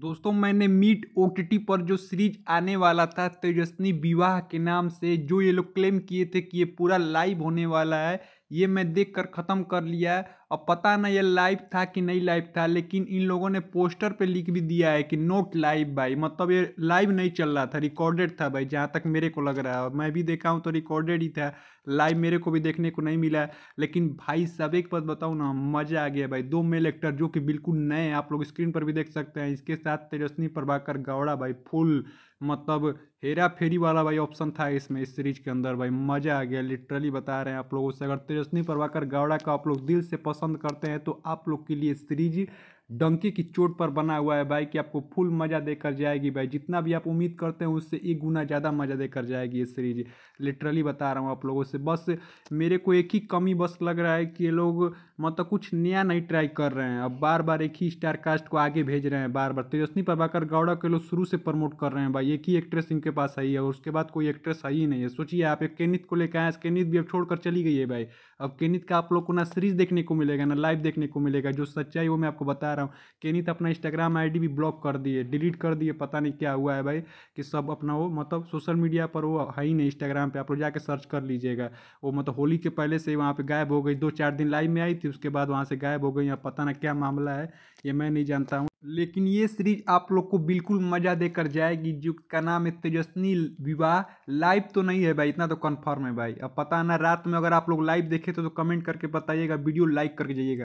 दोस्तों मैंने मीट ओ पर जो सीरीज आने वाला था तेजस्वी विवाह के नाम से जो ये लोग क्लेम किए थे कि ये पूरा लाइव होने वाला है ये मैं देख कर ख़त्म कर लिया है अब पता नहीं ये लाइव था कि नहीं लाइव था लेकिन इन लोगों ने पोस्टर पे लिख भी दिया है कि नोट लाइव भाई मतलब ये लाइव नहीं चल रहा था रिकॉर्डेड था भाई जहाँ तक मेरे को लग रहा है मैं भी देखा हूँ तो रिकॉर्डेड ही था लाइव मेरे को भी देखने को नहीं मिला लेकिन भाई सब एक बात बताऊँ ना मज़ा आ गया भाई दो मेल एक्टर जो कि बिल्कुल नए हैं आप लोग स्क्रीन पर भी देख सकते हैं इसके साथ तेजस्वी प्रभाकर गौड़ा भाई फुल मतलब हेरा फेरी वाला भाई ऑप्शन था इसमें इस सीरीज के अंदर भाई मज़ा आ गया लिटरली बता रहे हैं आप लोगों से अगर तेजस्वी प्रभाकर गावड़ा का आप लोग दिल से पसंद करते हैं तो आप लोग के लिए सीरीज डंकी की चोट पर बना हुआ है बाइक की आपको फुल मज़ा देकर जाएगी भाई जितना भी आप उम्मीद करते हैं उससे एक गुना ज़्यादा मज़ा देकर जाएगी ये सीरीज लिटरली बता रहा हूँ आप लोगों से बस मेरे को एक ही कमी बस लग रहा है कि ये लोग मतलब कुछ नया नहीं ट्राई कर रहे हैं अब बार बार एक ही स्टार कास्ट को आगे भेज रहे हैं बार बार तेजस्वी प्रभाकर गौड़ा के लोग शुरू से प्रमोट कर रहे हैं भाई एक ही एक्ट्रेस इनके पास आई है और उसके बाद कोई एक्ट्रेस आई ही नहीं है सोचिए आप एक केनित को लेकर आए केनित भी अब छोड़कर चली गई है भाई अब केनित का आप लोग को ना सीरीज देखने को मिलेगा ना लाइव देखने को मिलेगा जो सच्चाई वो मैं आपको बता रहा हूँ केनी तो अपना इंस्टाग्राम आईडी भी ब्लॉक कर दिए डिलीट कर दिए पता नहीं क्या हुआ है भाई कि सब अपना वो मतलब सोशल मीडिया पर वो है ही नहीं इंस्टाग्राम पर आप लोग जाके सर्च कर लीजिएगा वो मतलब होली के पहले से वहाँ पर गायब हो गई दो चार दिन लाइव में आई थी उसके बाद वहाँ से गायब हो गई यहाँ पता ना क्या मामला है ये मैं नहीं जानता हूँ लेकिन ये सीरीज आप लोग को बिल्कुल मजा देकर जाएगी जो का नाम है तेजस्वी विवाह लाइव तो नहीं है भाई इतना तो कन्फर्म है भाई अब पता ना रात में अगर आप लोग लाइव देखे तो, तो कमेंट करके बताइएगा वीडियो लाइक करके जाइएगा